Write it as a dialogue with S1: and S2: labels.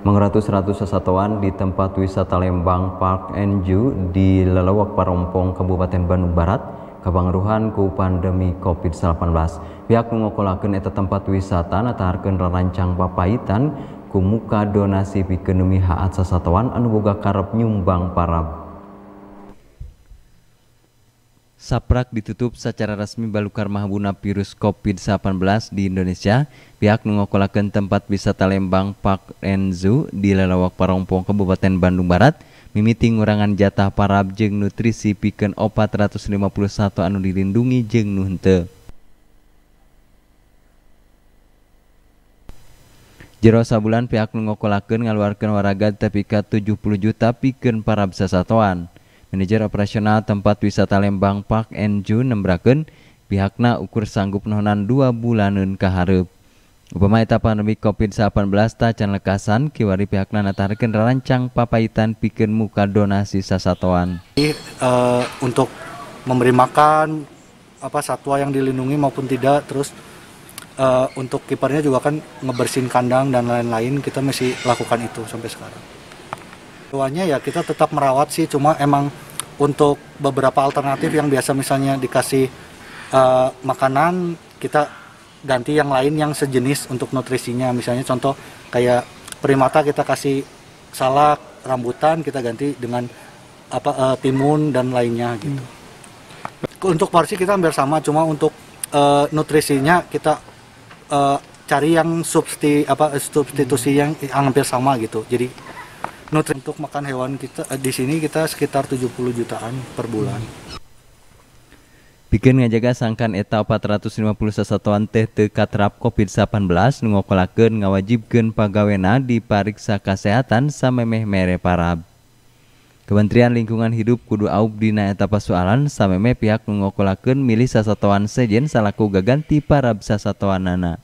S1: mengeratus ratus sesatuan di tempat wisata Lembang Park and Zoo di Lelewak Parompong, Kabupaten Bandung Barat, kebangruhan ku pandemi COVID-19. Pihak mengokolakan eta tempat wisata natarkan rancang papaitan ku muka donasi pikenumi demi hak sesatuan anu boga karep nyumbang para Saprak ditutup secara resmi balukar mahabuna virus COVID-19 di Indonesia. Pihak nungokolakan tempat wisata Lembang Park Enzu di Lelawak Parongpong, Kabupaten Bandung Barat. Mimiti ngurangan jatah para jeng nutrisi piken 451 anu dilindungi jeng nuhente. Jero sabulan pihak nungokolakan ngeluarkan waraga tapi 70 juta piken parab satuan manajer operasional tempat wisata Lembang Park and Zoo nembraken pihaknya ukur sanggup nonan dua bulanun keharup. Upama eta pandemi COVID-19 ta can lekasan kiwari pihakna natarkeun rancang papaitan pikeun muka donasi sasatuan.
S2: uh, untuk memberi makan apa satwa yang dilindungi maupun tidak terus uh, untuk kipernya juga kan ngebersihin kandang dan lain-lain kita masih lakukan itu sampai sekarang. Tuanya ya kita tetap merawat sih, cuma emang untuk beberapa alternatif yang biasa misalnya dikasih uh, makanan, kita ganti yang lain yang sejenis untuk nutrisinya. Misalnya contoh kayak primata kita kasih salak, rambutan kita ganti dengan apa uh, timun dan lainnya gitu. Hmm. Untuk parsi kita hampir sama, cuma untuk uh, nutrisinya kita uh, cari yang substi apa substitusi hmm. yang hampir sama gitu. Jadi nutri untuk makan hewan kita eh, di sini kita sekitar 70 jutaan per bulan.
S1: Bikin ngajaga sangkan eta 450 sasatuan teh teu katerap COVID-19 nu ngokolakeun ngawajibkeun pagawena dipariksa kesehatan samemeh mere parab. Kementerian Lingkungan Hidup kudu aub dina eta pasualan samemeh pihak nu milih sasatuan sejen salaku gaganti parab sasatuanana.